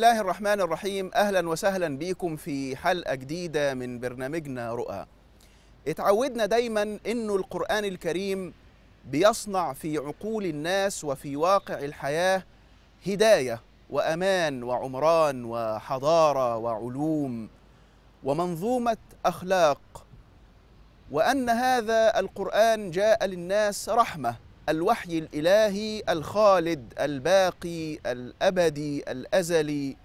الله الرحمن الرحيم أهلا وسهلا بيكم في حلقة جديدة من برنامجنا رؤى اتعودنا دايما أنه القرآن الكريم بيصنع في عقول الناس وفي واقع الحياة هداية وأمان وعمران وحضارة وعلوم ومنظومة أخلاق وأن هذا القرآن جاء للناس رحمة الوحي الالهي الخالد الباقي الابدي الازلي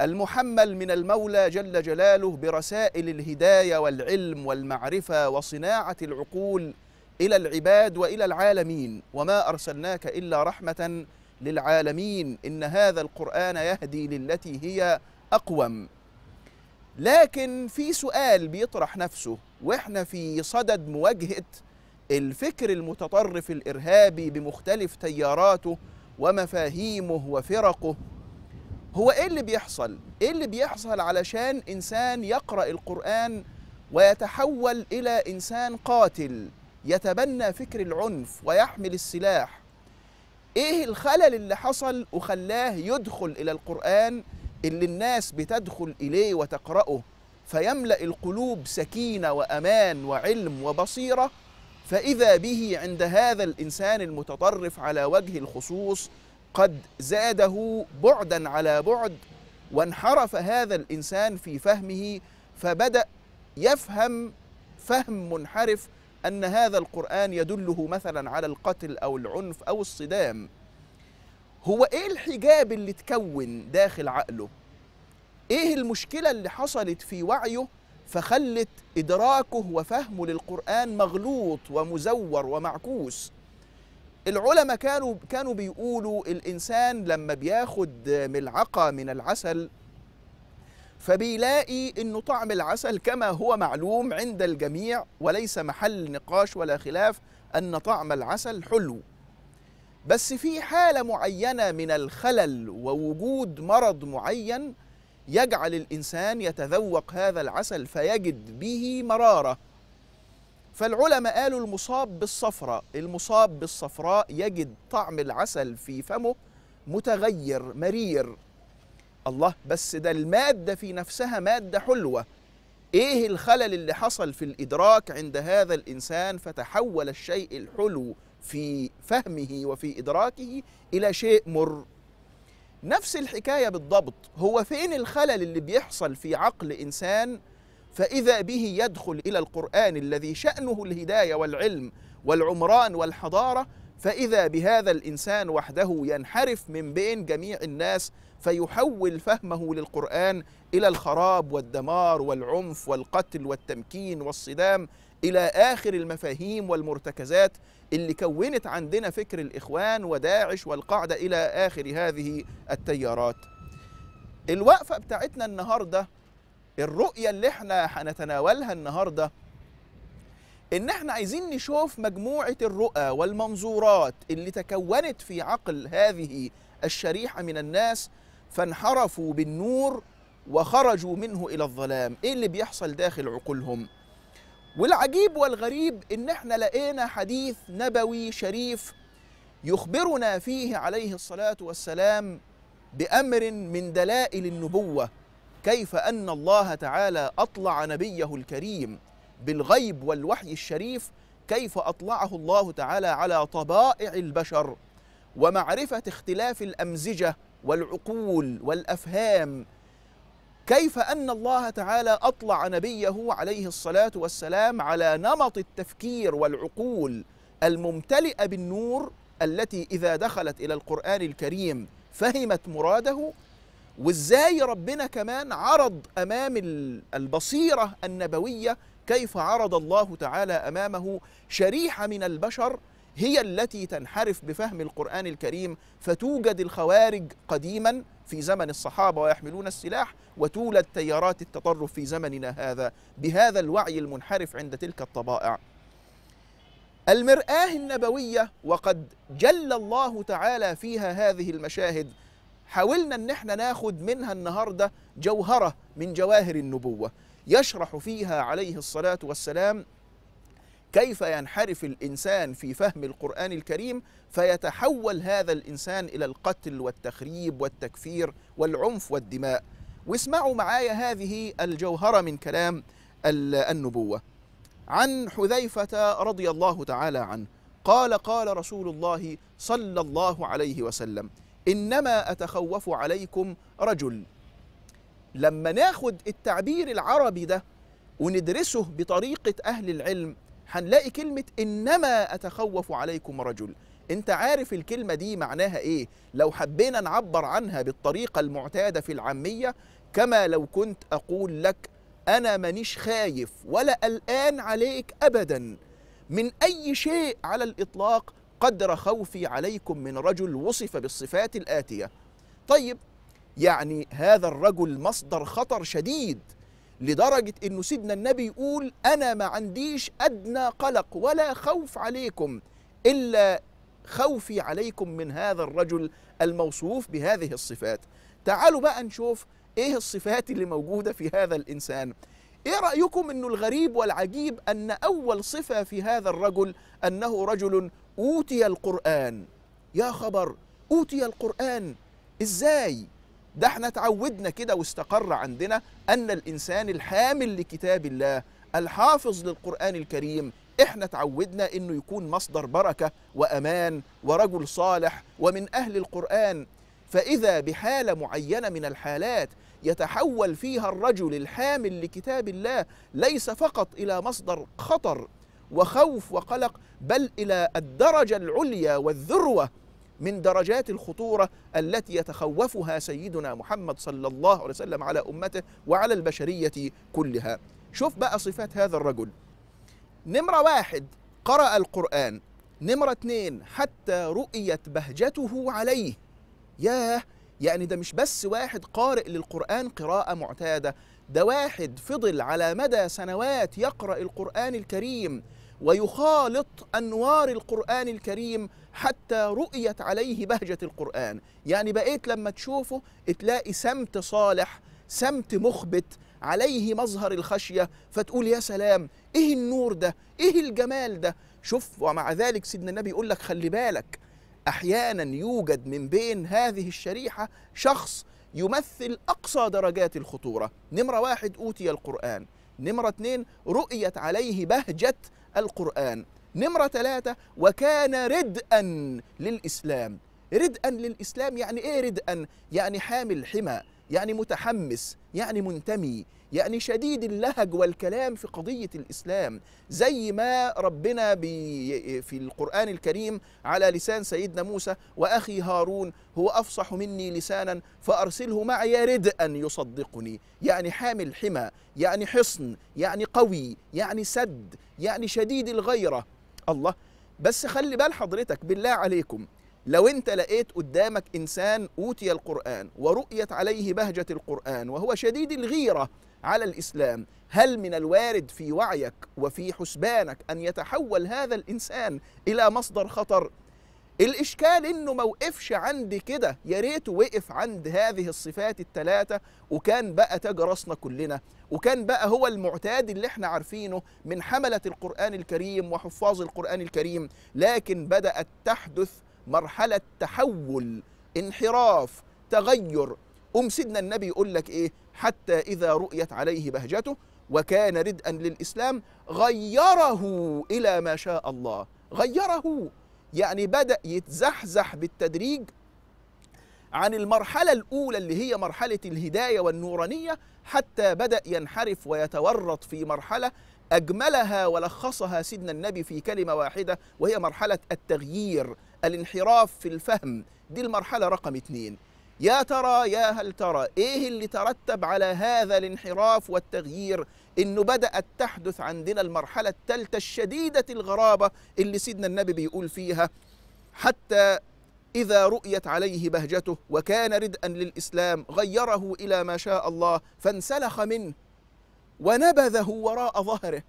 المحمل من المولى جل جلاله برسائل الهدايه والعلم والمعرفه وصناعه العقول الى العباد والى العالمين وما ارسلناك الا رحمه للعالمين ان هذا القران يهدي للتي هي اقوم لكن في سؤال بيطرح نفسه واحنا في صدد مواجهه الفكر المتطرف الارهابي بمختلف تياراته ومفاهيمه وفرقه هو ايه اللي بيحصل ايه اللي بيحصل علشان انسان يقرا القران ويتحول الى انسان قاتل يتبنى فكر العنف ويحمل السلاح ايه الخلل اللي حصل وخلاه يدخل الى القران اللي الناس بتدخل اليه وتقراه فيملا القلوب سكينه وامان وعلم وبصيره فإذا به عند هذا الإنسان المتطرف على وجه الخصوص قد زاده بعدا على بعد وانحرف هذا الإنسان في فهمه فبدأ يفهم فهم منحرف أن هذا القرآن يدله مثلا على القتل أو العنف أو الصدام هو إيه الحجاب اللي تكون داخل عقله؟ إيه المشكلة اللي حصلت في وعيه فخلت إدراكه وفهمه للقرآن مغلوط ومزور ومعكوس العلماء كانوا كانوا بيقولوا الإنسان لما بياخد ملعقة من العسل فبيلاقي انه طعم العسل كما هو معلوم عند الجميع وليس محل نقاش ولا خلاف ان طعم العسل حلو بس في حاله معينه من الخلل ووجود مرض معين يجعل الإنسان يتذوق هذا العسل فيجد به مرارة فالعلماء قالوا المصاب بالصفراء المصاب بالصفراء يجد طعم العسل في فمه متغير مرير الله بس ده المادة في نفسها مادة حلوة ايه الخلل اللي حصل في الادراك عند هذا الانسان فتحول الشيء الحلو في فهمه وفي ادراكه الى شيء مر نفس الحكاية بالضبط هو فين الخلل اللي بيحصل في عقل إنسان فإذا به يدخل إلى القرآن الذي شأنه الهداية والعلم والعمران والحضارة فإذا بهذا الإنسان وحده ينحرف من بين جميع الناس فيحول فهمه للقرآن إلى الخراب والدمار والعنف والقتل والتمكين والصدام إلى آخر المفاهيم والمرتكزات اللي كونت عندنا فكر الإخوان وداعش والقاعدة إلى آخر هذه التيارات الوقفة بتاعتنا النهاردة الرؤية اللي احنا هنتناولها النهاردة ان احنا عايزين نشوف مجموعة الرؤى والمنظورات اللي تكونت في عقل هذه الشريحة من الناس فانحرفوا بالنور وخرجوا منه إلى الظلام ايه اللي بيحصل داخل عقولهم والعجيب والغريب ان احنا لقينا حديث نبوي شريف يخبرنا فيه عليه الصلاه والسلام بامر من دلائل النبوه كيف ان الله تعالى اطلع نبيه الكريم بالغيب والوحي الشريف كيف اطلعه الله تعالى على طبائع البشر ومعرفه اختلاف الامزجه والعقول والافهام كيف أن الله تعالى أطلع نبيه عليه الصلاة والسلام على نمط التفكير والعقول الممتلئة بالنور التي إذا دخلت إلى القرآن الكريم فهمت مراده وإزاي ربنا كمان عرض أمام البصيرة النبوية كيف عرض الله تعالى أمامه شريحة من البشر هي التي تنحرف بفهم القرآن الكريم فتوجد الخوارج قديما في زمن الصحابة ويحملون السلاح وتولد تيارات التطرف في زمننا هذا بهذا الوعي المنحرف عند تلك الطبائع المرآة النبوية وقد جل الله تعالى فيها هذه المشاهد حاولنا ان احنا ناخد منها النهارده جوهره من جواهر النبوه يشرح فيها عليه الصلاه والسلام كيف ينحرف الانسان في فهم القران الكريم فيتحول هذا الانسان الى القتل والتخريب والتكفير والعنف والدماء واسمعوا معايا هذه الجوهره من كلام النبوه عن حذيفه رضي الله تعالى عنه قال قال رسول الله صلى الله عليه وسلم انما اتخوف عليكم رجل لما ناخد التعبير العربي ده وندرسه بطريقه اهل العلم هنلاقي كلمة إنما أتخوف عليكم رجل أنت عارف الكلمة دي معناها إيه لو حبينا نعبر عنها بالطريقة المعتادة في العامية كما لو كنت أقول لك أنا مانيش خايف ولا قلقان عليك أبدا من أي شيء على الإطلاق قدر خوفي عليكم من رجل وصف بالصفات الآتية طيب يعني هذا الرجل مصدر خطر شديد لدرجة إنه سيدنا النبي يقول أنا ما عنديش أدنى قلق ولا خوف عليكم إلا خوفي عليكم من هذا الرجل الموصوف بهذه الصفات تعالوا بقى نشوف إيه الصفات اللي موجودة في هذا الإنسان إيه رأيكم أنه الغريب والعجيب أن أول صفة في هذا الرجل أنه رجل أوتي القرآن يا خبر أوتي القرآن إزاي ده احنا اتعودنا كده واستقر عندنا ان الانسان الحامل لكتاب الله الحافظ للقران الكريم احنا اتعودنا انه يكون مصدر بركه وامان ورجل صالح ومن اهل القران فاذا بحاله معينه من الحالات يتحول فيها الرجل الحامل لكتاب الله ليس فقط الى مصدر خطر وخوف وقلق بل الى الدرجه العليا والذروه من درجات الخطورة التي يتخوفها سيدنا محمد صلى الله عليه وسلم على أمته وعلى البشرية كلها شوف بقى صفات هذا الرجل نمرة واحد قرأ القرآن نمرة اثنين حتى رؤيت بهجته عليه ياه يعني ده مش بس واحد قارئ للقرآن قراءة معتادة ده واحد فضل على مدى سنوات يقرأ القرآن الكريم ويخالط انوار القران الكريم حتى رؤيت عليه بهجه القران يعني بقيت لما تشوفه تلاقي سمت صالح سمت مخبت عليه مظهر الخشيه فتقول يا سلام ايه النور ده ايه الجمال ده شوف ومع ذلك سيدنا النبي يقول لك خلي بالك احيانا يوجد من بين هذه الشريحه شخص يمثل اقصى درجات الخطوره نمره واحد اوتي القران نمرة اثنين رؤيت عليه بهجة القرآن نمرة ثلاثة وكان ردءا للإسلام ردءا للإسلام يعني إيه ردءا؟ يعني حامل حمى يعني متحمس يعني منتمي يعني شديد اللهج والكلام في قضية الإسلام زي ما ربنا بي في القرآن الكريم على لسان سيدنا موسى وأخي هارون هو أفصح مني لسانا فأرسله معي أن يصدقني يعني حامل حمى يعني حصن يعني قوي يعني سد يعني شديد الغيرة الله بس خلي بال حضرتك بالله عليكم لو انت لقيت قدامك انسان اوتي القران ورؤيت عليه بهجه القران وهو شديد الغيره على الاسلام هل من الوارد في وعيك وفي حسبانك ان يتحول هذا الانسان الى مصدر خطر الاشكال انه ما وقفش عند كده يا ريته وقف عند هذه الصفات الثلاثه وكان بقى تاج راسنا كلنا وكان بقى هو المعتاد اللي احنا عارفينه من حمله القران الكريم وحفاظ القران الكريم لكن بدات تحدث مرحله تحول انحراف تغير ام سيدنا النبي يقول لك ايه حتى اذا رؤيت عليه بهجته وكان ردءا للاسلام غيره الى ما شاء الله غيره يعني بدا يتزحزح بالتدريج عن المرحله الاولى اللي هي مرحله الهدايه والنورانيه حتى بدا ينحرف ويتورط في مرحله اجملها ولخصها سيدنا النبي في كلمه واحده وهي مرحله التغيير الانحراف في الفهم دي المرحلة رقم اثنين يا ترى يا هل ترى ايه اللي ترتب على هذا الانحراف والتغيير انه بدأت تحدث عندنا المرحلة الثالثة الشديدة الغرابة اللي سيدنا النبي بيقول فيها حتى إذا رؤيت عليه بهجته وكان ردءا للإسلام غيره إلى ما شاء الله فانسلخ منه ونبذه وراء ظهره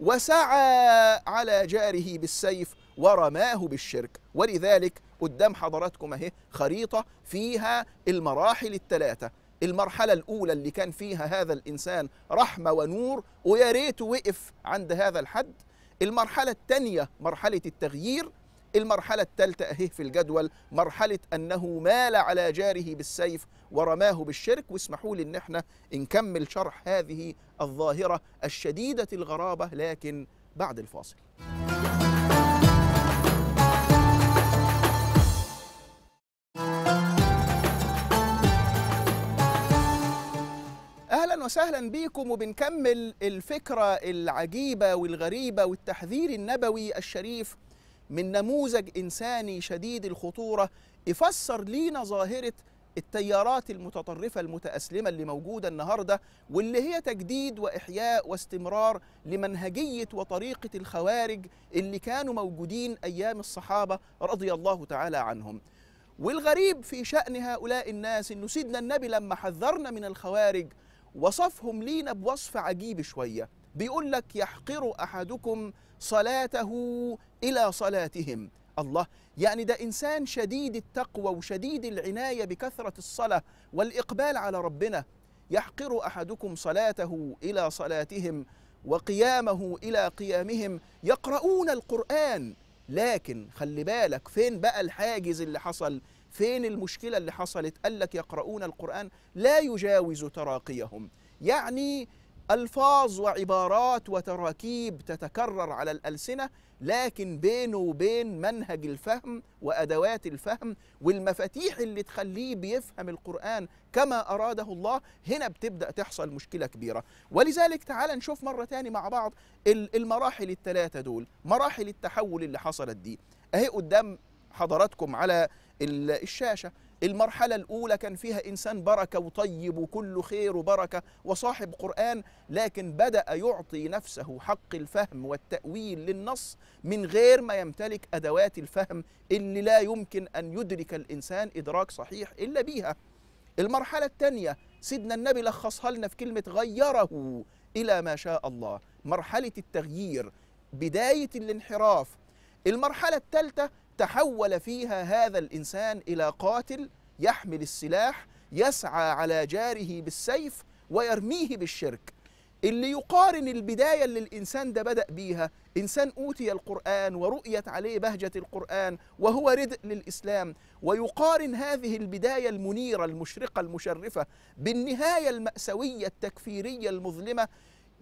وسعى على جاره بالسيف ورماه بالشرك ولذلك قدام حضراتكم اهي خريطه فيها المراحل الثلاثه المرحلة الأولى اللي كان فيها هذا الإنسان رحمة ونور ويا وقف عند هذا الحد المرحلة الثانية مرحلة التغيير المرحلة الثالثة أهي في الجدول مرحلة أنه مال على جاره بالسيف ورماه بالشرك واسمحوا لي إن احنا نكمل شرح هذه الظاهرة الشديدة الغرابة لكن بعد الفاصل وسهلا بيكم وبنكمل الفكرة العجيبة والغريبة والتحذير النبوي الشريف من نموذج إنساني شديد الخطورة يفسر لينا ظاهرة التيارات المتطرفة المتأسلمة اللي موجودة النهاردة واللي هي تجديد وإحياء واستمرار لمنهجية وطريقة الخوارج اللي كانوا موجودين أيام الصحابة رضي الله تعالى عنهم والغريب في شأن هؤلاء الناس أنه سيدنا النبي لما حذرنا من الخوارج وصفهم لينا بوصف عجيب شويه بيقول لك يحقر احدكم صلاته الى صلاتهم الله يعني ده انسان شديد التقوى وشديد العنايه بكثره الصلاه والاقبال على ربنا يحقر احدكم صلاته الى صلاتهم وقيامه الى قيامهم يقرؤون القران لكن خلي بالك فين بقى الحاجز اللي حصل فين المشكلة اللي حصلت قال لك يقرؤون القرآن لا يجاوز تراقيهم يعني ألفاظ وعبارات وتراكيب تتكرر على الألسنة لكن بينه وبين منهج الفهم وأدوات الفهم والمفاتيح اللي تخليه بيفهم القرآن كما أراده الله هنا بتبدأ تحصل مشكلة كبيرة ولذلك تعال نشوف مرة تاني مع بعض المراحل الثلاثة دول مراحل التحول اللي حصلت دي أهي قدام حضراتكم على الشاشة المرحلة الأولى كان فيها إنسان بركة وطيب وكله خير وبركة وصاحب قرآن لكن بدأ يعطي نفسه حق الفهم والتأويل للنص من غير ما يمتلك أدوات الفهم اللي لا يمكن أن يدرك الإنسان إدراك صحيح إلا بيها المرحلة الثانية سيدنا النبي لخصها لنا في كلمة غيره إلى ما شاء الله مرحلة التغيير بداية الانحراف المرحلة الثالثة تحول فيها هذا الانسان الى قاتل يحمل السلاح يسعى على جاره بالسيف ويرميه بالشرك اللي يقارن البداية اللي الإنسان ده بدأ بيها إنسان أوتي القرآن ورؤيت عليه بهجة القرآن وهو ردء للإسلام ويقارن هذه البداية المنيرة المشرقة المشرفة بالنهاية المأسوية التكفيرية المظلمة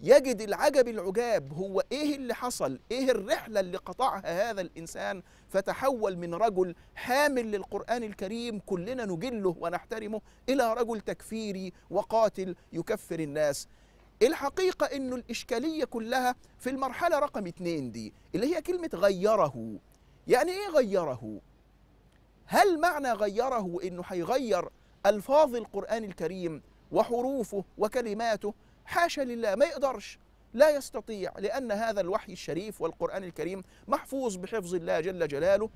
يجد العجب العجاب هو ايه اللي حصل ايه الرحله اللي قطعها هذا الانسان فتحول من رجل حامل للقران الكريم كلنا نجله ونحترمه الى رجل تكفيري وقاتل يكفر الناس الحقيقة إنه الإشكالية كلها في المرحلة رقم اتنين دي اللي هي كلمة غيره يعني إيه غيره؟ هل معنى غيره إنه هيغير ألفاظ القرآن الكريم وحروفه وكلماته حاشا لله ما يقدرش لا يستطيع لأن هذا الوحي الشريف والقرآن الكريم محفوظ بحفظ الله جل جلاله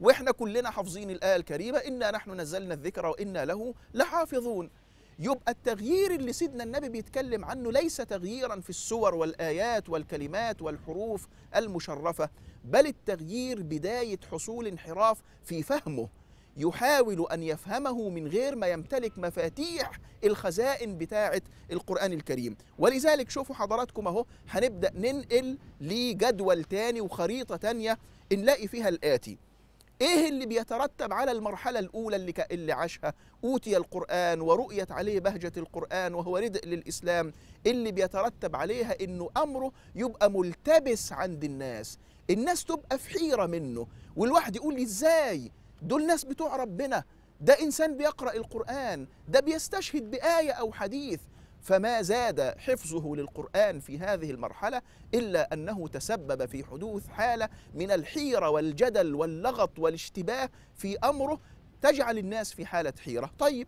واحنا كلنا حافظين الآية الكريمة إنا نحن نزلنا الذكر وإنا له لحافظون يبقى التغيير اللي سيدنا النبي بيتكلم عنه ليس تغييرا في السور والآيات والكلمات والحروف المشرفة بل التغيير بداية حصول انحراف في فهمه يحاول أن يفهمه من غير ما يمتلك مفاتيح الخزائن بتاعة القرآن الكريم ولذلك شوفوا حضراتكم أهو هنبدأ ننقل لجدول تاني وخريطة تانية نلاقي فيها الآتي ايه اللي بيترتب على المرحله الاولى اللي اللي عاشها اوتي القران ورؤيت عليه بهجه القران وهو ردء للاسلام اللي بيترتب عليها انه امره يبقى ملتبس عند الناس الناس تبقى في حيره منه والواحد يقول ازاي دول ناس بتوع ربنا ده انسان بيقرا القران ده بيستشهد بايه او حديث فما زاد حفظه للقران في هذه المرحله الا انه تسبب في حدوث حاله من الحيره والجدل واللغط والاشتباه في امره تجعل الناس في حاله حيره طيب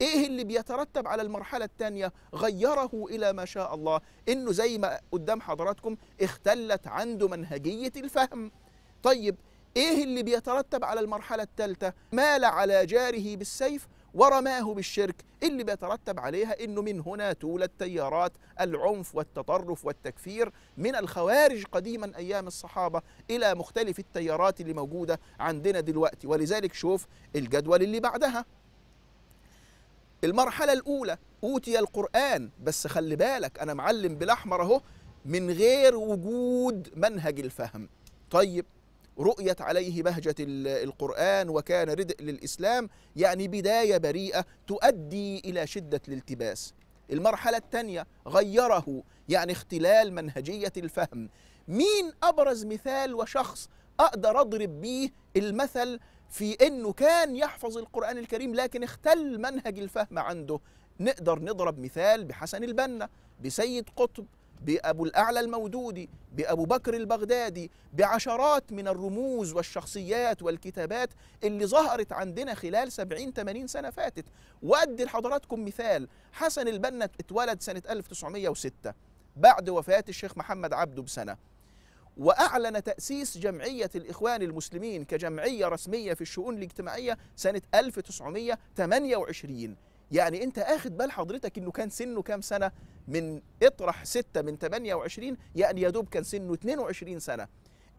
ايه اللي بيترتب على المرحله الثانيه غيره الى ما شاء الله انه زي ما قدام حضراتكم اختلت عنده منهجيه الفهم طيب إيه اللي بيترتب على المرحلة الثالثة؟ مال على جاره بالسيف ورماه بالشرك إيه اللي بيترتب عليها انه من هنا تولد تيارات العنف والتطرف والتكفير من الخوارج قديما ايام الصحابه الى مختلف التيارات اللي موجوده عندنا دلوقتي ولذلك شوف الجدول اللي بعدها المرحله الاولى اوتي القران بس خلي بالك انا معلم بالاحمر اهو من غير وجود منهج الفهم طيب رؤيت عليه بهجة القرآن وكان ردء للإسلام يعني بداية بريئة تؤدي إلى شدة الالتباس المرحلة الثانية غيره يعني اختلال منهجية الفهم مين أبرز مثال وشخص أقدر أضرب بيه المثل في أنه كان يحفظ القرآن الكريم لكن اختل منهج الفهم عنده نقدر نضرب مثال بحسن البنا بسيد قطب بأبو الأعلى المودودي بأبو بكر البغدادي بعشرات من الرموز والشخصيات والكتابات اللي ظهرت عندنا خلال 70 80 سنة فاتت وأدي لحضراتكم مثال حسن البنا اتولد سنة 1906 بعد وفاة الشيخ محمد عبده بسنة وأعلن تأسيس جمعية الإخوان المسلمين كجمعية رسمية في الشؤون الاجتماعية سنة 1928 يعني انت اخد بال حضرتك انه كان سنه كام سنه من اطرح ستة من 28 يعني يا دوب كان سنه 22 سنه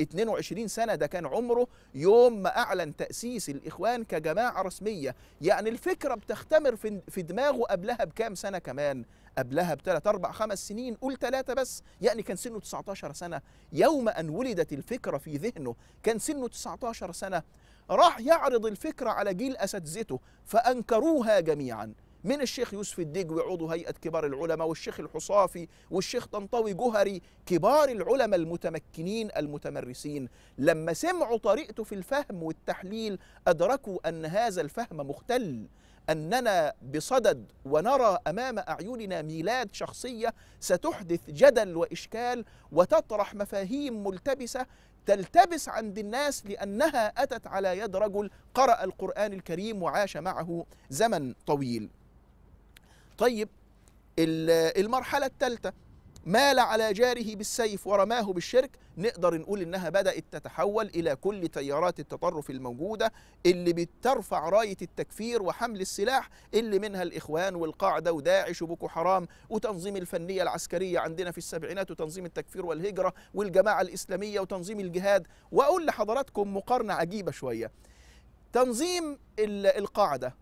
22 سنة ده كان عمره يوم ما أعلن تأسيس الإخوان كجماعة رسمية يعني الفكرة بتختمر في دماغه قبلها بكام سنة كمان قبلها بثلاث أربع خمس سنين قول ثلاثة بس يعني كان سنه 19 سنة يوم أن ولدت الفكرة في ذهنه كان سنه 19 سنة راح يعرض الفكرة على جيل أساتذته فأنكروها جميعا من الشيخ يوسف الدجوي عضو هيئة كبار العلماء والشيخ الحصافي والشيخ طنطاوي جهري كبار العلماء المتمكنين المتمرسين لما سمعوا طريقته في الفهم والتحليل أدركوا أن هذا الفهم مختل أننا بصدد ونرى أمام أعيننا ميلاد شخصية ستحدث جدل وإشكال وتطرح مفاهيم ملتبسة تلتبس عند الناس لأنها أتت على يد رجل قرأ القرآن الكريم وعاش معه زمن طويل طيب المرحلة الثالثة مال على جاره بالسيف ورماه بالشرك نقدر نقول انها بدات تتحول الى كل تيارات التطرف الموجوده اللي بترفع رايه التكفير وحمل السلاح اللي منها الاخوان والقاعده وداعش وبوكو حرام وتنظيم الفنيه العسكريه عندنا في السبعينات وتنظيم التكفير والهجره والجماعه الاسلاميه وتنظيم الجهاد واقول لحضراتكم مقارنه عجيبه شويه تنظيم القاعده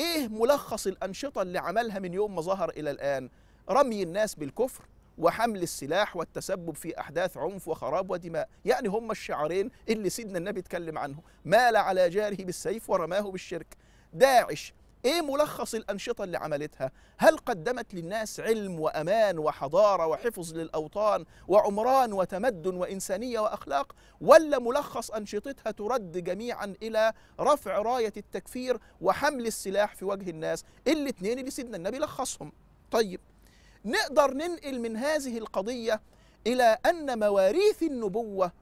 ايه ملخص الانشطه اللي عملها من يوم ما ظهر الى الان رمي الناس بالكفر وحمل السلاح والتسبب في احداث عنف وخراب ودماء يعني هم الشعارين اللي سيدنا النبي اتكلم عنهم مال على جاره بالسيف ورماه بالشرك داعش ايه ملخص الانشطه اللي عملتها هل قدمت للناس علم وامان وحضاره وحفظ للاوطان وعمران وتمدن وانسانيه واخلاق ولا ملخص انشطتها ترد جميعا الى رفع رايه التكفير وحمل السلاح في وجه الناس الاثنين اللي سيدنا النبي لخصهم طيب نقدر ننقل من هذه القضيه الى ان مواريث النبوه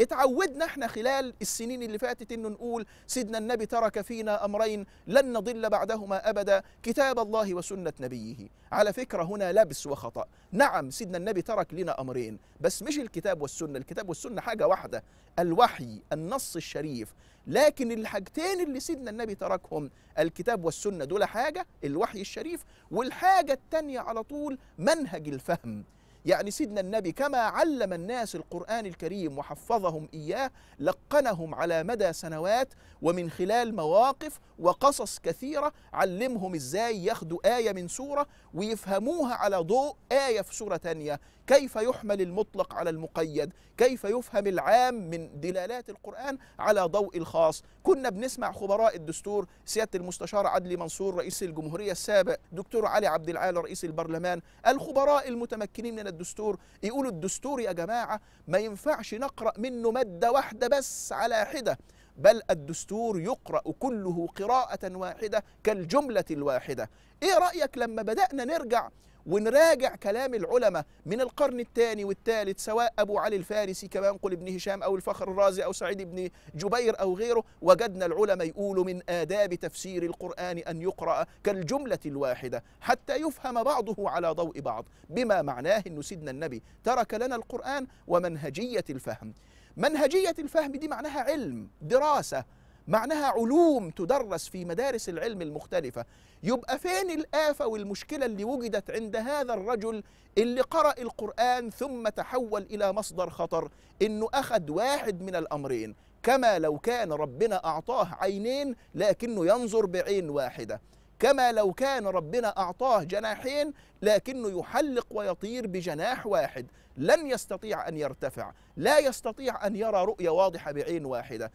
اتعودنا احنا خلال السنين اللي فاتت انه نقول سيدنا النبي ترك فينا امرين لن نضل بعدهما ابدا كتاب الله وسنه نبيه على فكره هنا لبس وخطا نعم سيدنا النبي ترك لنا امرين بس مش الكتاب والسنه الكتاب والسنه حاجه واحده الوحي النص الشريف لكن الحاجتين اللي سيدنا النبي تركهم الكتاب والسنه دول حاجه الوحي الشريف والحاجه الثانيه على طول منهج الفهم يعني سيدنا النبي كما علم الناس القرآن الكريم وحفظهم إياه لقنهم على مدى سنوات ومن خلال مواقف وقصص كثيرة علمهم إزاي ياخدوا آية من سورة ويفهموها على ضوء آية في سورة تانية كيف يحمل المطلق على المقيد كيف يفهم العام من دلالات القرآن على ضوء الخاص كنا بنسمع خبراء الدستور سيادة المستشار عدلي منصور رئيس الجمهورية السابق دكتور علي عبد العال رئيس البرلمان الخبراء المتمكنين من الدستور يقولوا الدستور يا جماعة ما ينفعش نقرأ منه مادة واحدة بس على حدة بل الدستور يقرأ كله قراءة واحدة كالجملة الواحدة إيه رأيك لما بدأنا نرجع ونراجع كلام العلماء من القرن الثاني والثالث سواء أبو علي الفارسي كما ينقل ابن هشام أو الفخر الرازي أو سعيد بن جبير أو غيره وجدنا العلماء يقولوا من آداب تفسير القرآن أن يقرأ كالجملة الواحدة حتى يفهم بعضه على ضوء بعض بما معناه أن سيدنا النبي ترك لنا القرآن ومنهجية الفهم منهجية الفهم دي معناها علم دراسة معناها علوم تدرس في مدارس العلم المختلفة يبقى فين الآفة والمشكلة اللي وجدت عند هذا الرجل اللي قرأ القرآن ثم تحول إلى مصدر خطر إنه أخذ واحد من الأمرين كما لو كان ربنا أعطاه عينين لكنه ينظر بعين واحدة كما لو كان ربنا أعطاه جناحين لكنه يحلق ويطير بجناح واحد لن يستطيع أن يرتفع لا يستطيع أن يرى رؤية واضحة بعين واحدة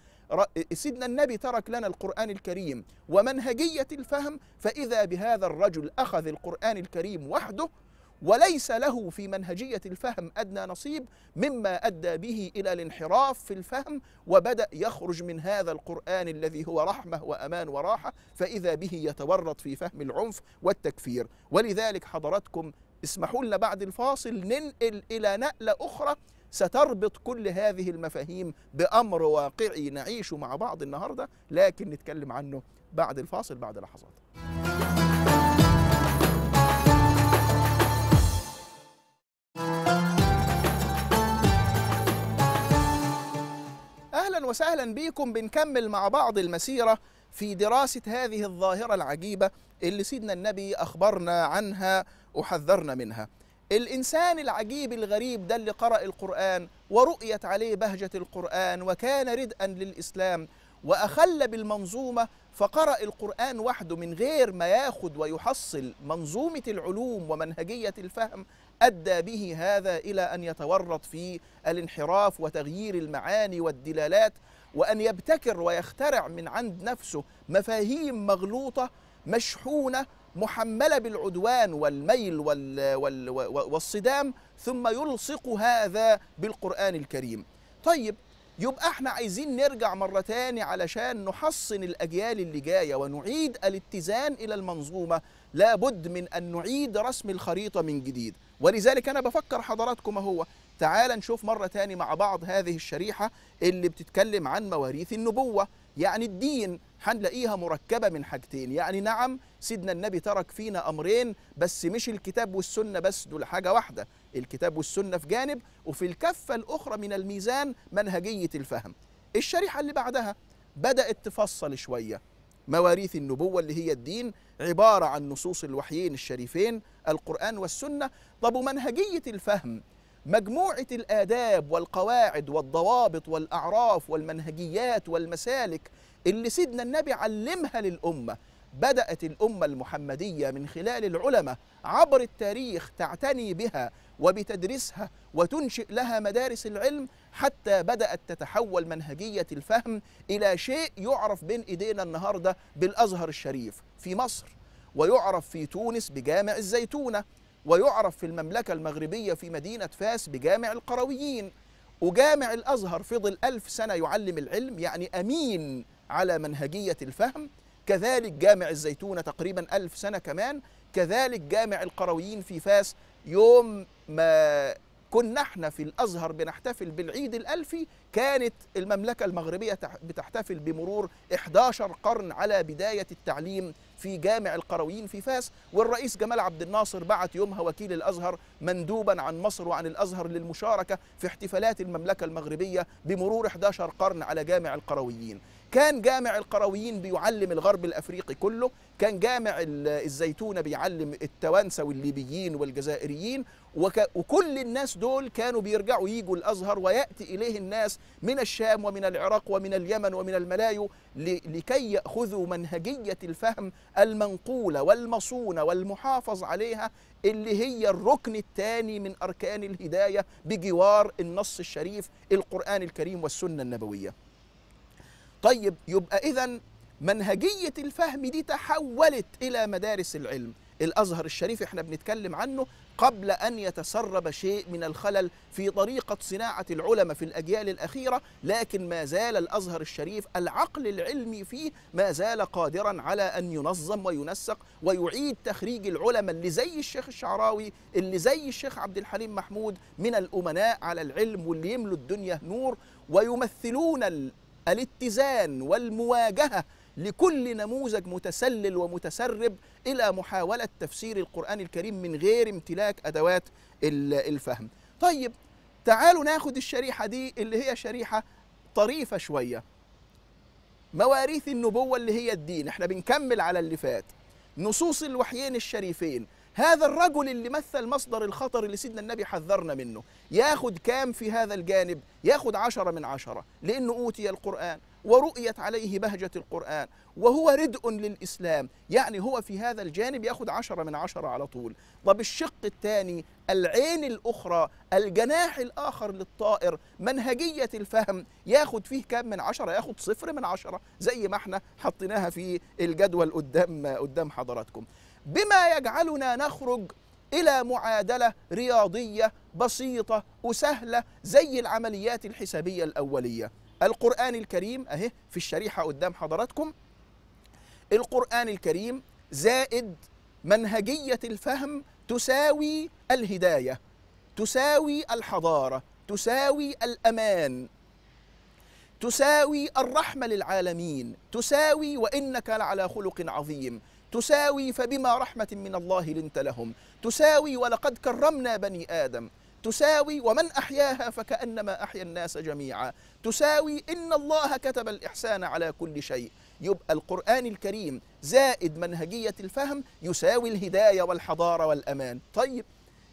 سيدنا النبي ترك لنا القرآن الكريم ومنهجية الفهم فإذا بهذا الرجل أخذ القرآن الكريم وحده وليس له في منهجية الفهم أدنى نصيب مما أدى به إلى الانحراف في الفهم وبدأ يخرج من هذا القرآن الذي هو رحمة وأمان وراحة فإذا به يتورط في فهم العنف والتكفير ولذلك حضراتكم اسمحوا لنا بعد الفاصل ننقل إلى نقلة أخرى ستربط كل هذه المفاهيم بأمر واقعي نعيشه مع بعض النهاردة لكن نتكلم عنه بعد الفاصل بعد لحظات اهلا وسهلا بيكم بنكمل مع بعض المسيره في دراسه هذه الظاهره العجيبه اللي سيدنا النبي اخبرنا عنها وحذرنا منها الإنسان العجيب الغريب ده اللي قرأ القرآن ورؤيت عليه بهجة القرآن وكان ردءا للإسلام وأخل بالمنظومة فقرأ القرآن وحده من غير ما ياخد ويحصل منظومة العلوم ومنهجية الفهم أدى به هذا إلى أن يتورط في الانحراف وتغيير المعاني والدلالات وأن يبتكر ويخترع من عند نفسه مفاهيم مغلوطة مشحونة محمله بالعدوان والميل وال وال والصدام ثم يلصق هذا بالقران الكريم طيب يبقى احنا عايزين نرجع مرة تاني علشان نحصن الأجيال اللي جاية ونعيد الاتزان إلى المنظومة لابد من أن نعيد رسم الخريطة من جديد ولذلك أنا بفكر حضراتكم هو تعال نشوف مرة تاني مع بعض هذه الشريحة اللي بتتكلم عن مواريث النبوة يعني الدين هنلاقيها مركبة من حاجتين يعني نعم سيدنا النبي ترك فينا أمرين بس مش الكتاب والسنة بس دول حاجة واحدة الكتاب والسنة في جانب وفي الكفة الأخرى من الميزان منهجية الفهم الشريحة اللي بعدها بدأت تفصل شوية مواريث النبوة اللي هي الدين عبارة عن نصوص الوحيين الشريفين القرآن والسنة طب ومنهجية الفهم مجموعة الآداب والقواعد والضوابط والأعراف والمنهجيات والمسالك اللي سيدنا النبي علمها للأمة بدأت الأمة المحمدية من خلال العلماء عبر التاريخ تعتني بها وبتدريسها وتنشئ لها مدارس العلم حتى بدأت تتحول منهجية الفهم إلى شيء يعرف بين إيدينا النهاردة بالأزهر الشريف في مصر ويعرف في تونس بجامع الزيتونة ويعرف في المملكة المغربية في مدينة فاس بجامع القرويين وجامع الأزهر فضل ألف سنة يعلم العلم يعني أمين على منهجية الفهم كذلك جامع الزيتونة تقريبا ألف سنة كمان كذلك جامع القرويين في فاس يوم ما كنا احنا في الازهر بنحتفل بالعيد الالفي كانت المملكه المغربيه بتحتفل بمرور 11 قرن على بدايه التعليم في جامع القرويين في فاس والرئيس جمال عبد الناصر بعت يومها وكيل الازهر مندوبا عن مصر وعن الازهر للمشاركه في احتفالات المملكه المغربيه بمرور 11 قرن على جامع القرويين كان جامع القرويين بيعلم الغرب الافريقي كله كان جامع الزيتونه بيعلم التوانسه والليبيين والجزائريين وك وكل الناس دول كانوا بيرجعوا يجوا الازهر وياتي اليه الناس من الشام ومن العراق ومن اليمن ومن الملايو لكي ياخذوا منهجيه الفهم المنقوله والمصونه والمحافظ عليها اللي هي الركن الثاني من اركان الهدايه بجوار النص الشريف القران الكريم والسنه النبويه طيب يبقى إذا منهجية الفهم دي تحولت إلى مدارس العلم الأزهر الشريف احنا بنتكلم عنه قبل أن يتسرب شيء من الخلل في طريقة صناعة العلماء في الأجيال الأخيرة لكن ما زال الأزهر الشريف العقل العلمي فيه ما زال قادرا على أن ينظم وينسق ويعيد تخريج العلماء اللي زي الشيخ الشعراوي اللي زي الشيخ عبد الحليم محمود من الأمناء على العلم واللي يملوا الدنيا نور ويمثلون الاتزان والمواجهة لكل نموذج متسلل ومتسرب إلى محاولة تفسير القرآن الكريم من غير امتلاك أدوات الفهم طيب تعالوا ناخد الشريحة دي اللي هي شريحة طريفة شوية مواريث النبوة اللي هي الدين احنا بنكمل على اللي فات نصوص الوحيين الشريفين هذا الرجل اللي مثل مصدر الخطر اللي سيدنا النبي حذرنا منه ياخد كام في هذا الجانب ياخد عشرة من عشرة لأنه أوتي القرآن ورؤيت عليه بهجة القرآن وهو ردء للإسلام يعني هو في هذا الجانب ياخد عشرة من عشرة على طول طب الشق الثاني العين الأخرى الجناح الآخر للطائر منهجية الفهم ياخد فيه كام من عشرة ياخد صفر من عشرة زي ما احنا حطيناها في الجدول قدام قدام حضراتكم بما يجعلنا نخرج إلى معادلة رياضية بسيطة وسهلة زي العمليات الحسابية الأولية القرآن الكريم أهي في الشريحة قدام حضراتكم القرآن الكريم زائد منهجية الفهم تساوي الهداية تساوي الحضارة تساوي الأمان تساوي الرحمة للعالمين تساوي وإنك لعلى خلق عظيم تساوي فبما رحمة من الله لنت لهم تساوي ولقد كرمنا بني آدم تساوي ومن أحياها فكأنما أحيا الناس جميعا تساوي إن الله كتب الإحسان على كل شيء يبقى القرآن الكريم زائد منهجية الفهم يساوي الهداية والحضارة والأمان طيب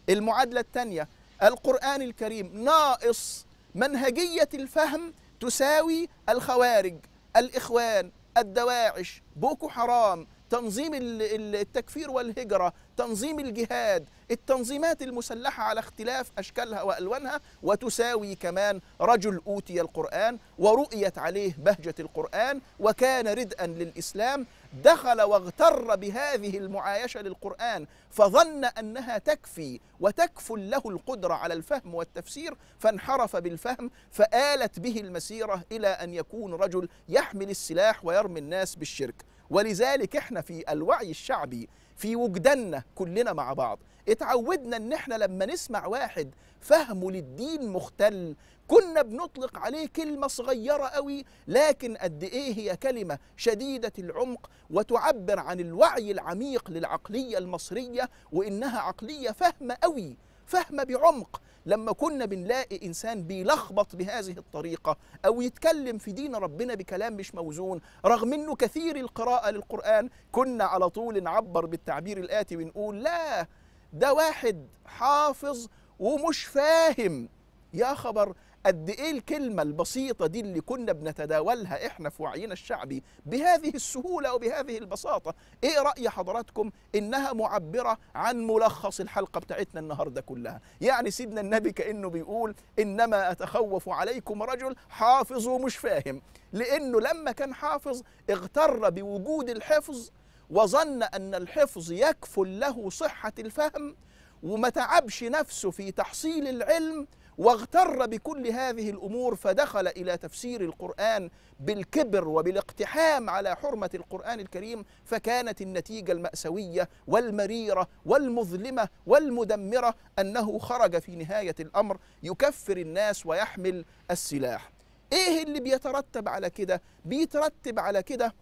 المعادلة الثانية القرآن الكريم ناقص منهجية الفهم تساوي الخوارج الإخوان الدواعش بوكو حرام تنظيم التكفير والهجرة تنظيم الجهاد التنظيمات المسلحة على اختلاف أشكالها وألوانها وتساوي كمان رجل أوتي القرآن ورؤيت عليه بهجة القرآن وكان ردءا للإسلام دخل واغتر بهذه المعايشة للقرآن فظن أنها تكفي وتكفل له القدرة على الفهم والتفسير فانحرف بالفهم فآلت به المسيرة إلى أن يكون رجل يحمل السلاح ويرمي الناس بالشرك ولذلك احنا في الوعي الشعبي في وجداننا كلنا مع بعض اتعودنا ان احنا لما نسمع واحد فهمه للدين مختل كنا بنطلق عليه كلمة صغيرة قوي لكن قد ايه هي كلمة شديدة العمق وتعبر عن الوعي العميق للعقلية المصرية وانها عقلية فاهمة قوي فاهمة بعمق لما كنا بنلاقي انسان بيلخبط بهذه الطريقه او يتكلم في دين ربنا بكلام مش موزون رغم انه كثير القراءه للقران كنا على طول نعبر بالتعبير الاتي ونقول لا ده واحد حافظ ومش فاهم يا خبر قد ايه الكلمه البسيطه دي اللي كنا بنتداولها احنا في وعينا الشعبي بهذه السهوله وبهذه البساطه ايه راي حضراتكم انها معبره عن ملخص الحلقه بتاعتنا النهارده كلها يعني سيدنا النبي كانه بيقول انما اتخوف عليكم رجل حافظ ومش فاهم لانه لما كان حافظ اغتر بوجود الحفظ وظن ان الحفظ يكفل له صحه الفهم وما تعبش نفسه في تحصيل العلم واغتر بكل هذه الامور فدخل الى تفسير القران بالكبر وبالاقتحام على حرمه القران الكريم فكانت النتيجه الماساويه والمريره والمظلمه والمدمره انه خرج في نهايه الامر يكفر الناس ويحمل السلاح ايه اللي بيترتب على كده بيترتب على كده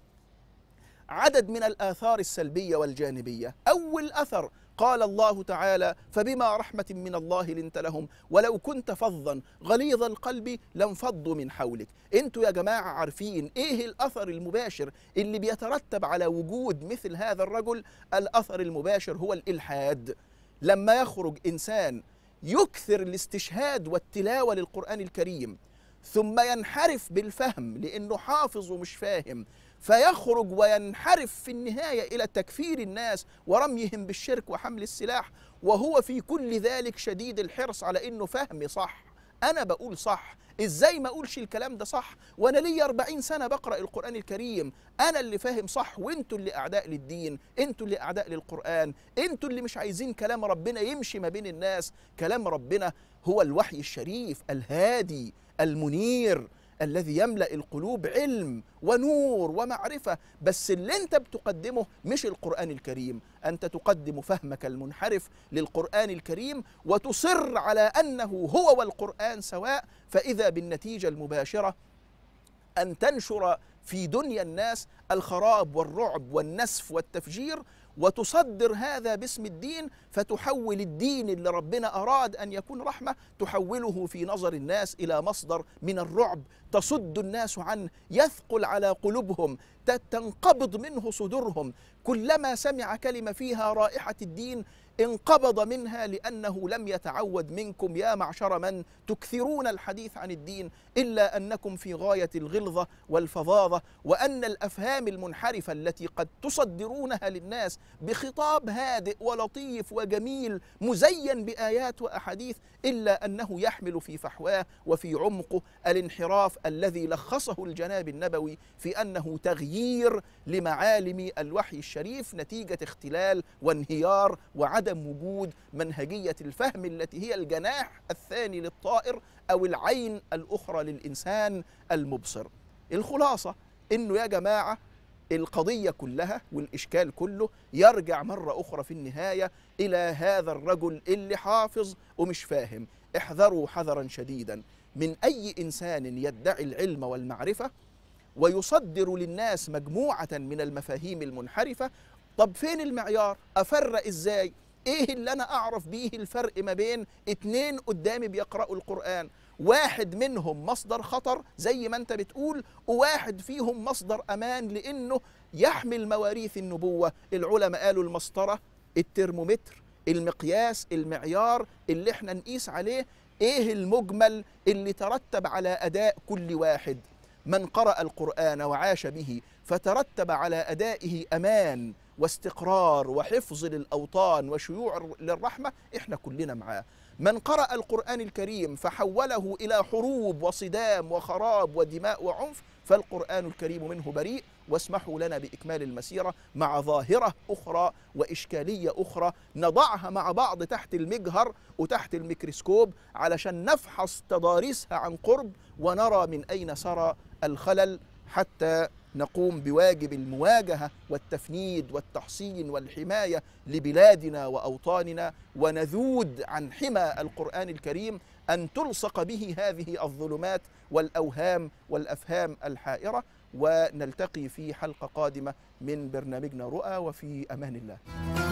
عدد من الاثار السلبيه والجانبيه اول اثر قال الله تعالى فبما رحمة من الله لنت لهم ولو كنت فظا غليظ القلب لانفضوا من حولك انتوا يا جماعة عارفين ايه الاثر المباشر اللي بيترتب على وجود مثل هذا الرجل الاثر المباشر هو الالحاد لما يخرج انسان يكثر الاستشهاد والتلاوة للقرآن الكريم ثم ينحرف بالفهم لأنه حافظ ومش فاهم فيخرج وينحرف في النهايه الى تكفير الناس ورميهم بالشرك وحمل السلاح وهو في كل ذلك شديد الحرص على انه فهمي صح انا بقول صح ازاي ما اقولش الكلام ده صح وانا لي 40 سنه بقرا القران الكريم انا اللي فاهم صح وانتوا اللي اعداء للدين انتوا اللي اعداء للقران انتوا اللي مش عايزين كلام ربنا يمشي ما بين الناس كلام ربنا هو الوحي الشريف الهادي المنير الذي يملا القلوب علم ونور ومعرفه بس اللي انت بتقدمه مش القران الكريم انت تقدم فهمك المنحرف للقران الكريم وتصر على انه هو والقران سواء فاذا بالنتيجه المباشره ان تنشر في دنيا الناس الخراب والرعب والنسف والتفجير وتصدر هذا باسم الدين فتحول الدين اللي ربنا أراد أن يكون رحمة تحوله في نظر الناس إلى مصدر من الرعب تصد الناس عنه يثقل على قلوبهم تنقبض منه صدورهم كلما سمع كلمة فيها رائحة الدين انقبض منها لأنه لم يتعود منكم يا معشر من تكثرون الحديث عن الدين إلا أنكم في غاية الغلظة والفظاظة وأن الأفهام المنحرفة التي قد تصدرونها للناس بخطاب هادئ ولطيف وجميل مزين بآيات وأحاديث إلا أنه يحمل في فحواه وفي عمقه الانحراف الذي لخصه الجناب النبوي في أنه تغيير لمعالم الوحي الشريف نتيجة اختلال وانهيار وعدم عدم وجود منهجية الفهم التي هي الجناح الثاني للطائر أو العين الأخرى للإنسان المبصر الخلاصة إنه يا جماعة القضية كلها والإشكال كله يرجع مرة أخرى في النهاية إلى هذا الرجل اللي حافظ ومش فاهم احذروا حذرا شديدا من أي إنسان يدعي العلم والمعرفة ويصدر للناس مجموعة من المفاهيم المنحرفة طب فين المعيار أفرق إزاي ايه اللي انا اعرف بيه الفرق ما بين اتنين قدامي بيقرأوا القرآن واحد منهم مصدر خطر زي ما انت بتقول وواحد فيهم مصدر امان لانه يحمل مواريث النبوة العلماء قالوا المسطرة الترمومتر المقياس المعيار اللي احنا نقيس عليه ايه المجمل اللي ترتب على اداء كل واحد من قرأ القرآن وعاش به فترتب على أدائه أمان واستقرار وحفظ للأوطان وشيوع للرحمة إحنا كلنا معاه من قرأ القرآن الكريم فحوله إلى حروب وصدام وخراب ودماء وعنف فالقرآن الكريم منه بريء واسمحوا لنا بإكمال المسيرة مع ظاهرة أخرى وإشكالية أخرى نضعها مع بعض تحت المجهر وتحت الميكروسكوب علشان نفحص تضاريسها عن قرب ونرى من أين سرى الخلل حتى نقوم بواجب المواجهه والتفنيد والتحصين والحمايه لبلادنا واوطاننا ونذود عن حمى القران الكريم ان تلصق به هذه الظلمات والاوهام والافهام الحائره ونلتقي في حلقه قادمه من برنامجنا رؤى وفي امان الله